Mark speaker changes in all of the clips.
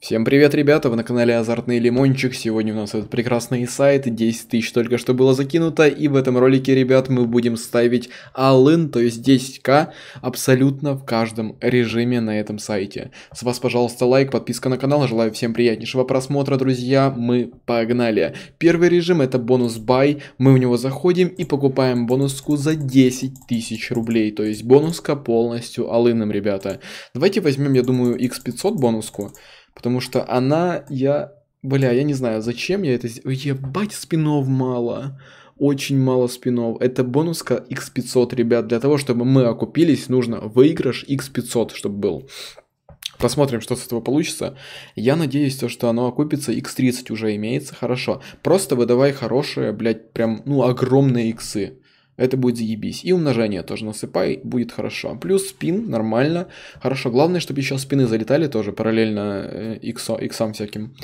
Speaker 1: Всем привет, ребята, вы на канале Азартный Лимончик, сегодня у нас этот прекрасный сайт, 10 тысяч только что было закинуто, и в этом ролике, ребят, мы будем ставить алын, то есть 10к, абсолютно в каждом режиме на этом сайте. С вас, пожалуйста, лайк, подписка на канал, желаю всем приятнейшего просмотра, друзья, мы погнали. Первый режим это бонус бай, мы в него заходим и покупаем бонуску за 10 тысяч рублей, то есть бонуска полностью алыном, ребята. Давайте возьмем, я думаю, x500 бонуску. Потому что она, я... Бля, я не знаю, зачем я это... Ебать, спинов мало. Очень мало спинов. Это бонуска X500, ребят. Для того, чтобы мы окупились, нужно выигрыш X500, чтобы был. Посмотрим, что с этого получится. Я надеюсь, то, что оно окупится. X30 уже имеется, хорошо. Просто выдавай хорошие, блядь, прям, ну, огромные иксы. Это будет заебись. И умножение тоже насыпай, будет хорошо. Плюс спин, нормально. Хорошо. Главное, чтобы еще спины залетали тоже параллельно э, иксо, иксам всяким.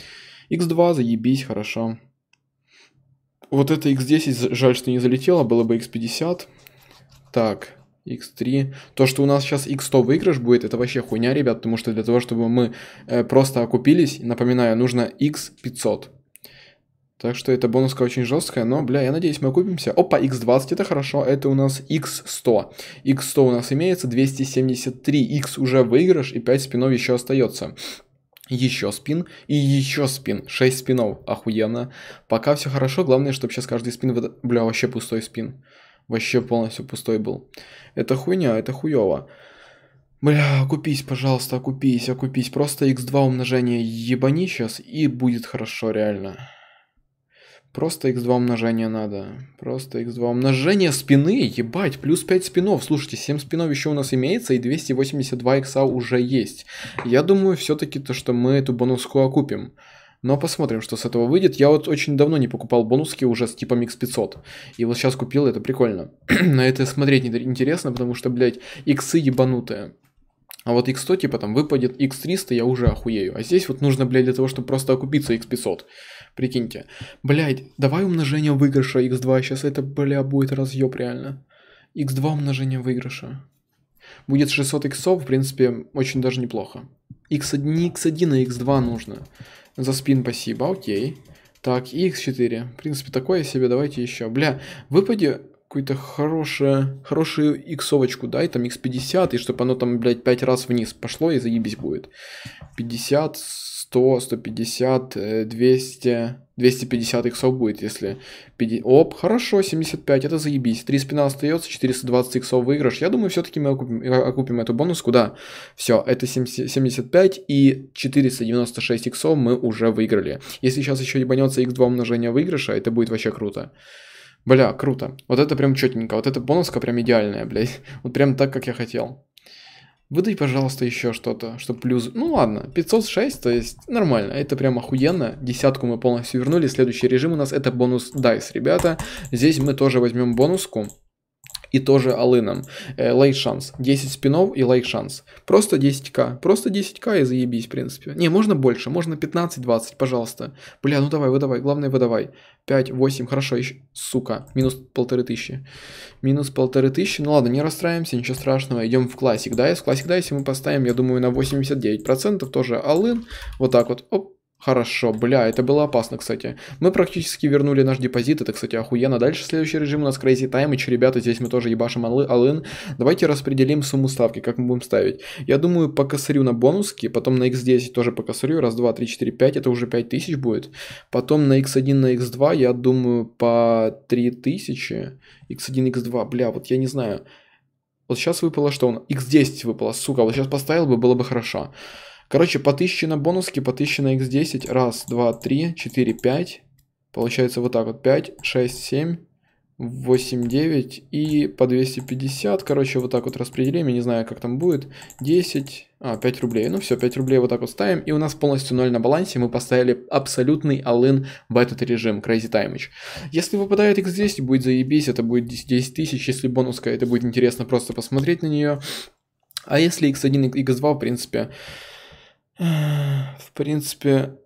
Speaker 1: X2, заебись, хорошо. Вот это X10, жаль, что не залетело, было бы X50. Так, X3. То, что у нас сейчас X100 выигрыш будет, это вообще хуйня, ребят, потому что для того, чтобы мы э, просто окупились, напоминаю, нужно X500. Так что эта бонуска очень жесткая, но, бля, я надеюсь, мы купимся. Опа, x20, это хорошо, это у нас x100. x100 у нас имеется, 273, x уже выигрыш, и 5 спинов еще остается. Еще спин и еще спин. 6 спинов, охуенно. Пока все хорошо, главное, чтобы сейчас каждый спин... Бля, вообще пустой спин. Вообще полностью пустой был. Это хуйня, это хуево. Бля, окупись, пожалуйста, окупись, окупись. Просто x2 умножение ебани сейчас, и будет хорошо, реально. Просто x2 умножение надо. Просто x2 умножение спины, ебать, плюс 5 спинов. Слушайте, 7 спинов еще у нас имеется, и 282 икса уже есть. Я думаю, все-таки то, что мы эту бонуску окупим. Но посмотрим, что с этого выйдет. Я вот очень давно не покупал бонуски уже с типа X500. И вот сейчас купил, это прикольно. На это смотреть интересно, потому что, блядь, иксы ебанутые. А вот X100 типа там выпадет X300, я уже охуею. А здесь вот нужно, блядь, для того, чтобы просто окупиться X500. Прикиньте. Блядь, давай умножение выигрыша X2. Сейчас это, бля, будет разъеб реально. X2 умножение выигрыша. Будет 600 иксов, в принципе, очень даже неплохо. X1, X1 и X2 нужно. За спин спасибо, окей. Так, X4. В принципе, такое себе, давайте еще. Бля, выпади какую-то хорошую, хорошую иксовочку и там x50, и чтобы оно там, блядь, 5 раз вниз пошло и заебись будет. 50, 100, 150, 200, 250 иксов будет, если... 50... Оп, хорошо, 75, это заебись. 3 спина остается, 420 иксов выигрыш. Я думаю, все-таки мы окупим, э, окупим эту бонуску, да. Все, это 70, 75 и 496 иксов мы уже выиграли. Если сейчас еще ебанется x2 умножение выигрыша, это будет вообще круто. Бля, круто. Вот это прям четненько. Вот эта бонуска прям идеальная, блядь. Вот прям так, как я хотел. Выдай, пожалуйста, еще что-то, чтобы плюс... Ну ладно, 506, то есть нормально, это прям охуенно. Десятку мы полностью вернули, следующий режим у нас это бонус дайс, ребята. Здесь мы тоже возьмем бонуску и тоже алыном. Э, лайт шанс. 10 спинов и лайт шанс. Просто 10к. Просто 10к и заебись, в принципе. Не, можно больше. Можно 15-20, пожалуйста. Бля, ну давай, выдавай. Главное, выдавай. 5, 8, хорошо, еще, сука, минус полторы тысячи. Минус полторы тысячи, ну ладно, не расстраиваемся, ничего страшного, идем в классик Да, дайс. Классик Да, если мы поставим, я думаю, на 89%, тоже алын, вот так вот, оп, Хорошо, бля, это было опасно, кстати. Мы практически вернули наш депозит, это, кстати, охуенно. Дальше следующий режим у нас Crazy Time, и, ребята, здесь мы тоже ебашим алын. Давайте распределим сумму ставки, как мы будем ставить. Я думаю, по косарю на бонуски, потом на x10 тоже по косарю, раз, два, три, четыре, пять, это уже пять тысяч будет. Потом на x1, на x2, я думаю, по три тысячи. x1, x2, бля, вот я не знаю. Вот сейчас выпало что он? x10 выпало, сука, вот сейчас поставил бы, было бы хорошо. Короче, по 1000 на бонуски, по 1000 на x10. Раз, два, три, четыре, пять. Получается вот так вот. 5, 6, 7, 8, 9 и по 250. Короче, вот так вот распределим. Я не знаю, как там будет. 10, а, 5 рублей. Ну все, 5 рублей вот так вот ставим. И у нас полностью 0 на балансе. Мы поставили абсолютный алын в этот режим. Crazy Timage. Если выпадает x 10 будет заебись. Это будет 10 тысяч. Если бонуска, это будет интересно просто посмотреть на нее. А если X1 и X2, в принципе... В принципе,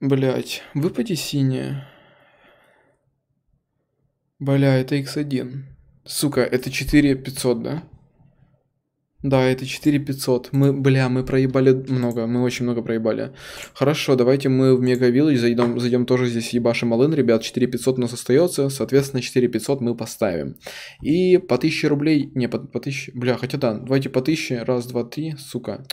Speaker 1: блять, выпади синяя. Бля, это x1. Сука, это 4500, да? Да, это 4500. Мы, бля, мы проебали много, мы очень много проебали. Хорошо, давайте мы в Мега Виллидж зайдем, зайдем тоже здесь ебашим алын, ребят. 4500 у нас остается, соответственно, 4500 мы поставим. И по 1000 рублей, не, по, по 1000, бля, хотя да, давайте по 1000, раз, два, три, сука.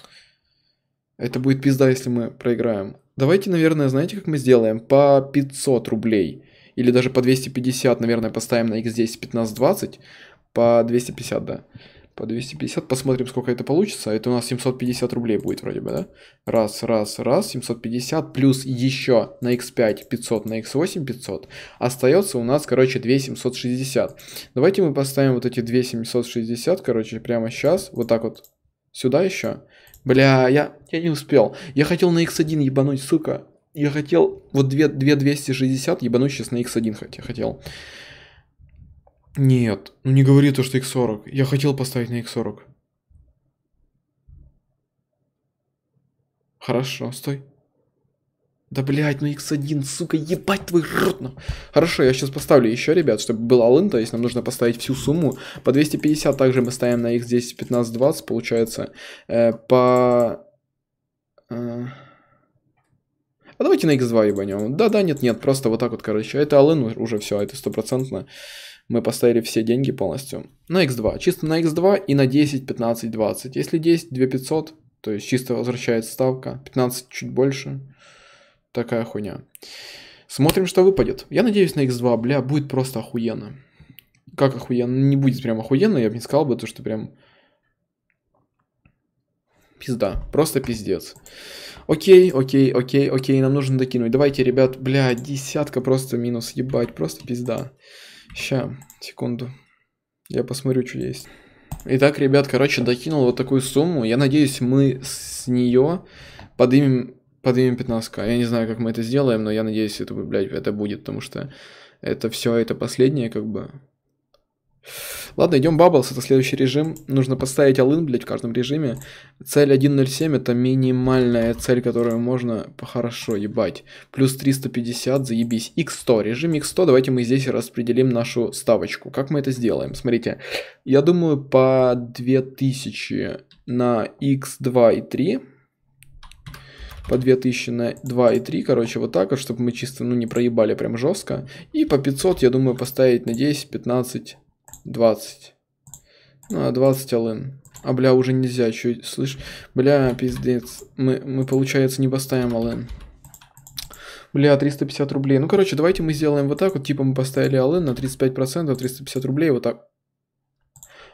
Speaker 1: Это будет пизда, если мы проиграем. Давайте, наверное, знаете, как мы сделаем? По 500 рублей. Или даже по 250, наверное, поставим на x10 15, 20. По 250, да. По 250. Посмотрим, сколько это получится. Это у нас 750 рублей будет вроде бы, да? Раз, раз, раз. 750 плюс еще на x5 500, на x8 500. Остается у нас, короче, 2760. Давайте мы поставим вот эти 2760, короче, прямо сейчас. Вот так вот Сюда еще? Бля, я, я не успел. Я хотел на x1 ебануть, сука. Я хотел вот 2, 2 260 ебануть сейчас на x1 хотел. Нет, ну не говори то, что x40. Я хотел поставить на x40. Хорошо, стой. Да блять, ну x1, сука, ебать твой рот. Ну. Хорошо, я сейчас поставлю еще, ребят, чтобы был алын, то есть нам нужно поставить всю сумму. По 250 также мы ставим на x10, 15, 20, получается. Э, по... Э... А давайте на x2 ебанем. Да-да, нет-нет, просто вот так вот, короче. Это алын уже все, это стопроцентно. Мы поставили все деньги полностью. На x2, чисто на x2 и на 10, 15, 20. Если 10, 2500, то есть чисто возвращается ставка. 15 чуть больше такая хуйня. Смотрим, что выпадет. Я надеюсь на x2, бля, будет просто охуенно. Как охуенно? Не будет прям охуенно, я бы не сказал бы то, что прям... Пизда, просто пиздец. Окей, окей, окей, окей, нам нужно докинуть. Давайте, ребят, бля, десятка просто минус, ебать, просто пизда. Ща, секунду. Я посмотрю, что есть. Итак, ребят, короче, докинул вот такую сумму. Я надеюсь, мы с нее поднимем поднимем 15к. Я не знаю, как мы это сделаем, но я надеюсь, это, блядь, это будет, потому что это все, это последнее, как бы. Ладно, идем баблс, это следующий режим. Нужно поставить алын, блядь, в каждом режиме. Цель 1.07 это минимальная цель, которую можно хорошо ебать. Плюс 350, заебись. X100, режим X100, давайте мы здесь распределим нашу ставочку. Как мы это сделаем? Смотрите, я думаю по 2000 на X2 и 3 по 2000 на 2 и 3, короче, вот так чтобы мы чисто, ну, не проебали прям жестко. И по 500, я думаю, поставить на 10, 15, 20. Ну, а 20 алын. А, бля, уже нельзя, чё, слышь, бля, пиздец, мы, мы получается, не поставим алын. Бля, 350 рублей. Ну, короче, давайте мы сделаем вот так вот, типа мы поставили алын на 35%, 350 рублей, вот так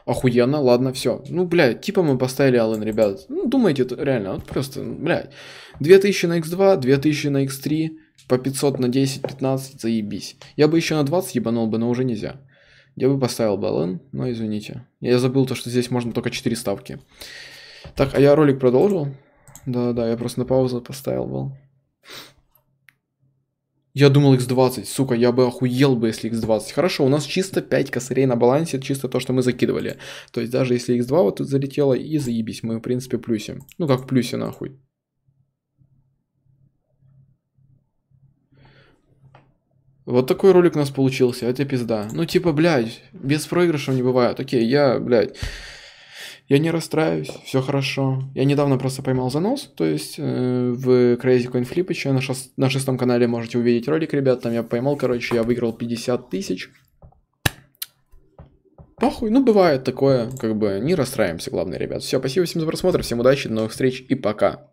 Speaker 1: охуенно, ладно, все. Ну, блядь, типа мы поставили Аллен, ребят. Ну, думайте, это реально, вот просто, ну, блядь. 2000 на x2, 2000 на x3, по 500 на 10, 15, заебись. Я бы еще на 20 ебанул бы, но уже нельзя. Я бы поставил бы Аллен, но извините. Я забыл то, что здесь можно только 4 ставки. Так, а я ролик продолжил? Да-да, я просто на паузу поставил был. Я думал x20, сука, я бы охуел бы, если x20. Хорошо, у нас чисто 5 косарей на балансе, чисто то, что мы закидывали. То есть даже если x2 вот тут залетело, и заебись, мы в принципе плюсим. Ну как в плюсе нахуй. Вот такой ролик у нас получился, это пизда. Ну типа, блядь, без проигрыша не бывает. Окей, я, блядь... Я не расстраиваюсь, все хорошо. Я недавно просто поймал занос, то есть э, в Crazy Coin Flip еще на, шест... на шестом канале можете увидеть ролик, ребят, там я поймал, короче, я выиграл 50 тысяч. Похуй, ну бывает такое, как бы не расстраиваемся, главное, ребят. Все, спасибо всем за просмотр, всем удачи, до новых встреч и пока.